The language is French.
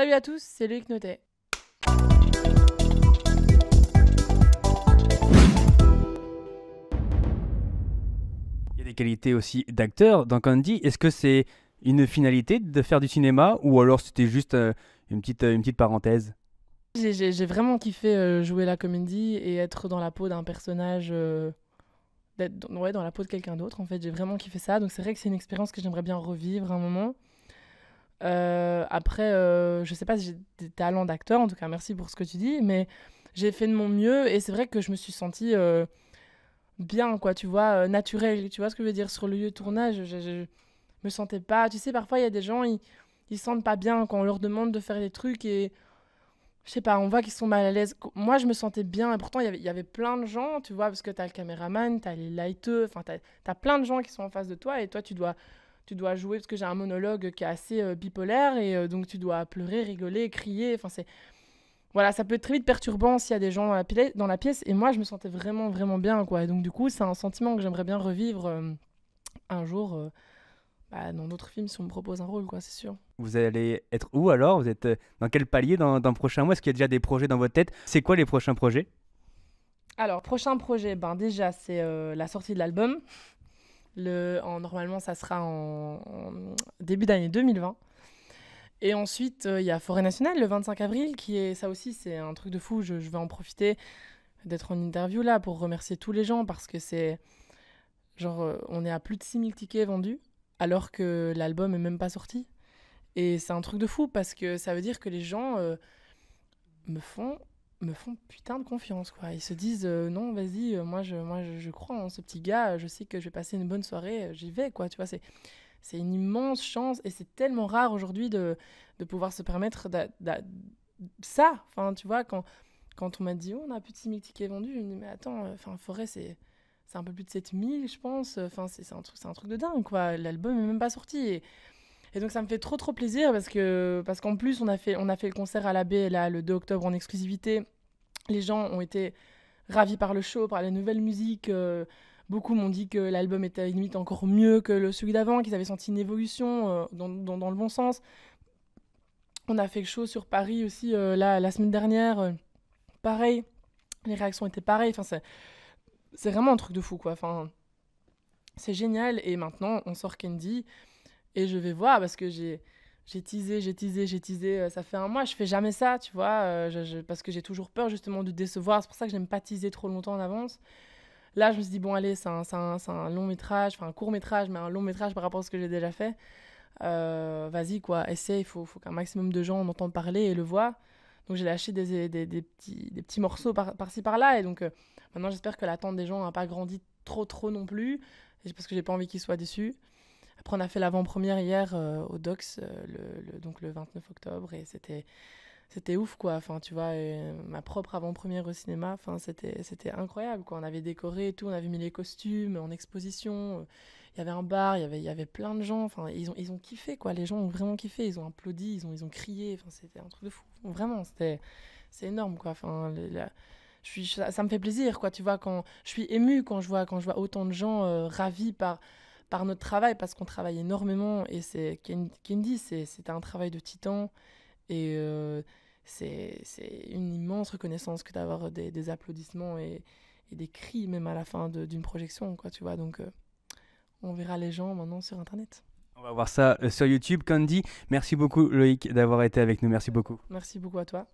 Salut à tous, c'est Loïc Notet. Il y a des qualités aussi d'acteur dans Candy. Est-ce que c'est une finalité de faire du cinéma ou alors c'était juste euh, une, petite, euh, une petite parenthèse J'ai vraiment kiffé euh, jouer la comédie et être dans la peau d'un personnage d'être ouais, dans la peau de quelqu'un d'autre. En fait, j'ai vraiment kiffé ça. Donc c'est vrai que c'est une expérience que j'aimerais bien revivre à un moment. Euh, après, euh, je sais pas si j'ai des talents d'acteur, en tout cas, merci pour ce que tu dis, mais j'ai fait de mon mieux et c'est vrai que je me suis sentie euh, bien, quoi, tu vois, naturelle. Tu vois ce que je veux dire Sur le lieu de tournage, je, me sentais pas. Tu sais, parfois, il y a des gens, ils, sentent pas bien quand on leur demande de faire des trucs et. Je sais pas, on voit qu'ils sont mal à l'aise. Moi, je me sentais bien et pourtant, il y avait plein de gens, tu vois, parce que t'as le caméraman, t'as les lighteux, enfin, t'as as plein de gens qui sont en face de toi et toi, tu dois tu dois jouer parce que j'ai un monologue qui est assez euh, bipolaire et euh, donc tu dois pleurer, rigoler, crier. Enfin, voilà, ça peut être très vite perturbant s'il y a des gens dans la, pièce, Et moi, je me sentais vraiment, vraiment bien, quoi. Et donc, du coup, c'est un sentiment que j'aimerais bien revivre euh, un jour bah, dans d'autres films si on me propose un rôle, quoi, c'est sûr. Vous allez être où alors Vous êtes dans quel palier dans, le prochain mois Est-ce qu'il y a déjà des projets dans votre tête C'est quoi les prochains projets alors, prochain projet, ben déjà, c'est la sortie de l'album normalement, ça sera en, début d'année 2020. Et ensuite, euh, il y a Forêt Nationale le 25 avril, qui est ça aussi, c'est un truc de fou. Je, vais en profiter d'être en interview là pour remercier tous les gens parce que c'est. Genre, euh, on est à plus de 6000 tickets vendus alors que l'album est même pas sorti. Et c'est un truc de fou parce que ça veut dire que les gens euh, me font me font putain de confiance quoi. Ils se disent euh, non, vas-y, euh, moi je moi je, crois en ce petit gars, euh, je sais que je vais passer une bonne soirée, j'y vais quoi, tu vois, c'est c'est une immense chance et c'est tellement rare aujourd'hui de, pouvoir se permettre ça. Enfin, tu vois quand quand on m'a dit oh, on a plus de 6000 tickets vendus, je me dis mais attends, enfin Forêt c'est c'est un peu plus de 7000 je pense, enfin c'est un truc c'est un truc de dingue quoi. L'album est même pas sorti et, et donc ça me fait trop trop plaisir parce que parce qu'en plus on a fait on a fait le concert à la baie le 2 octobre en exclusivité. Les gens ont été ravis par le show, par la nouvelle musique. Euh, beaucoup m'ont dit que l'album était limite encore mieux que le celui d'avant, qu'ils avaient senti une évolution euh, dans, dans, le bon sens. On a fait le show sur Paris aussi euh, la semaine dernière. pareil, les réactions étaient pareilles. Enfin c'est c'est vraiment un truc de fou quoi. Enfin c'est génial et maintenant on sort Candy et je vais voir parce que j'ai j'ai teasé, j'ai teasé, j'ai teasé. Euh, ça fait un mois, je fais jamais ça, tu vois, euh, parce que j'ai toujours peur justement de décevoir. C'est pour ça que j'aime pas teaser trop longtemps en avance. Là, je me suis dit, bon, allez, c'est un, un, un, long métrage, enfin un court métrage, mais un long métrage par rapport à ce que j'ai déjà fait. Euh, vas-y, quoi, essaie, il faut, faut qu'un maximum de gens en entendent parler et le voient. Donc j'ai lâché des, petits, des petits morceaux par-ci par là Et donc maintenant, j'espère que l'attente des gens n'a pas grandi trop, trop non plus, parce que j'ai pas envie qu'ils soient déçus. Après, on a fait l'avant-première hier euh, au Docs, euh, le, donc le 29 octobre, et c'était c'était ouf quoi enfin tu vois ma propre avant-première au cinéma enfin c'était incroyable quoi on avait décoré tout on avait mis les costumes en exposition euh, il y avait un bar il y avait plein de gens enfin ils ont ils ont kiffé quoi les gens ont vraiment kiffé ils ont applaudi ils ont crié enfin c'était un truc de fou vraiment c'était c'est énorme quoi enfin ça, me fait plaisir quoi tu vois quand je suis émue quand je vois quand je vois autant de gens ravis par par notre travail, parce qu'on travaille énormément. Et c'est Candy, c'est un travail de titan. Et euh, c'est une immense reconnaissance que d'avoir des, applaudissements et, des cris, même à la fin d'une projection, quoi, tu vois. Donc, euh, on verra les gens maintenant sur Internet. On va voir ça euh, sur YouTube. Candy, merci beaucoup Loïc d'avoir été avec nous. Merci beaucoup. Merci beaucoup à toi.